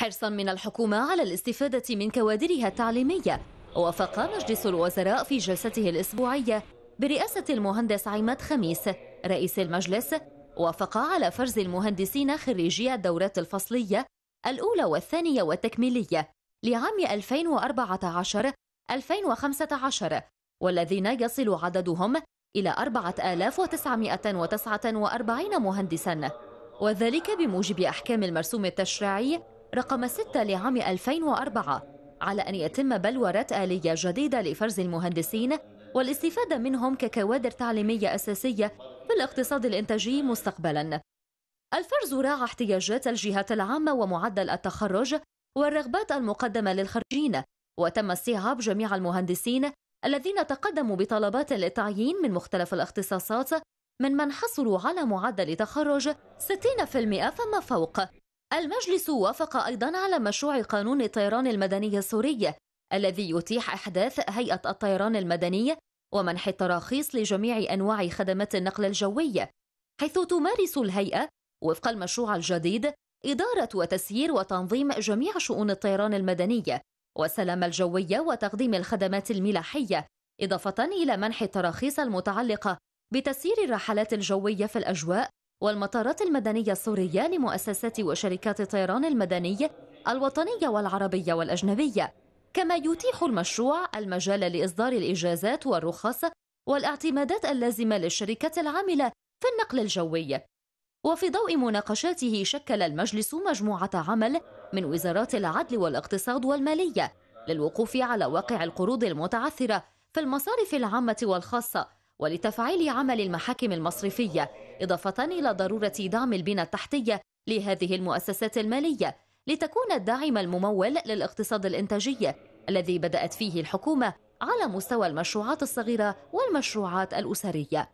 حرصا من الحكومة على الاستفادة من كوادرها التعليمية وافق مجلس الوزراء في جلسته الأسبوعية برئاسة المهندس عماد خميس رئيس المجلس وافق على فرز المهندسين خريجي الدورات الفصلية الأولى والثانية والتكميلية لعام 2014 2015 والذين يصل عددهم إلى 4949 مهندساً وذلك بموجب أحكام المرسوم التشريعي رقم 6 لعام 2004 على أن يتم بلورة آلية جديدة لفرز المهندسين والاستفادة منهم ككوادر تعليمية أساسية في الاقتصاد الإنتاجي مستقبلاً الفرز راعى احتياجات الجهات العامة ومعدل التخرج والرغبات المقدمة للخريجين وتم استيعاب جميع المهندسين الذين تقدموا بطلبات للتعيين من مختلف الاختصاصات من من حصلوا على معدل تخرج 60% فما فوق المجلس وافق أيضا على مشروع قانون الطيران المدني السوري الذي يتيح إحداث هيئة الطيران المدني ومنح التراخيص لجميع أنواع خدمات النقل الجوي حيث تمارس الهيئة وفق المشروع الجديد إدارة وتسيير وتنظيم جميع شؤون الطيران المدني والسلامة الجوية وتقديم الخدمات الملاحية إضافة إلى منح التراخيص المتعلقة بتسيير الرحلات الجوية في الأجواء والمطارات المدنية السورية لمؤسسات وشركات الطيران المدني الوطنية والعربية والأجنبية كما يتيح المشروع المجال لإصدار الإجازات والرخص والاعتمادات اللازمة للشركات العاملة في النقل الجوي وفي ضوء مناقشاته شكل المجلس مجموعة عمل من وزارات العدل والاقتصاد والمالية للوقوف على واقع القروض المتعثرة في المصارف العامة والخاصة ولتفعيل عمل المحاكم المصرفية إضافة إلى ضرورة دعم البنى التحتية لهذه المؤسسات المالية لتكون الداعم الممول للاقتصاد الإنتاجي الذي بدأت فيه الحكومة على مستوى المشروعات الصغيرة والمشروعات الأسرية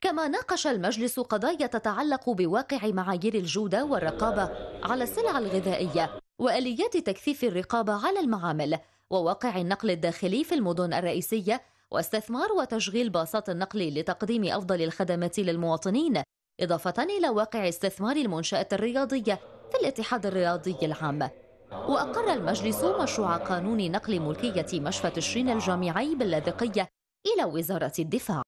كما ناقش المجلس قضايا تتعلق بواقع معايير الجودة والرقابة على السلع الغذائية وآليات تكثيف الرقابة على المعامل وواقع النقل الداخلي في المدن الرئيسية واستثمار وتشغيل باصات النقل لتقديم أفضل الخدمات للمواطنين إضافة إلى واقع استثمار المنشأة الرياضية في الاتحاد الرياضي العام وأقر المجلس مشروع قانون نقل ملكية مشفى تشرين الجامعي باللاذقية إلى وزارة الدفاع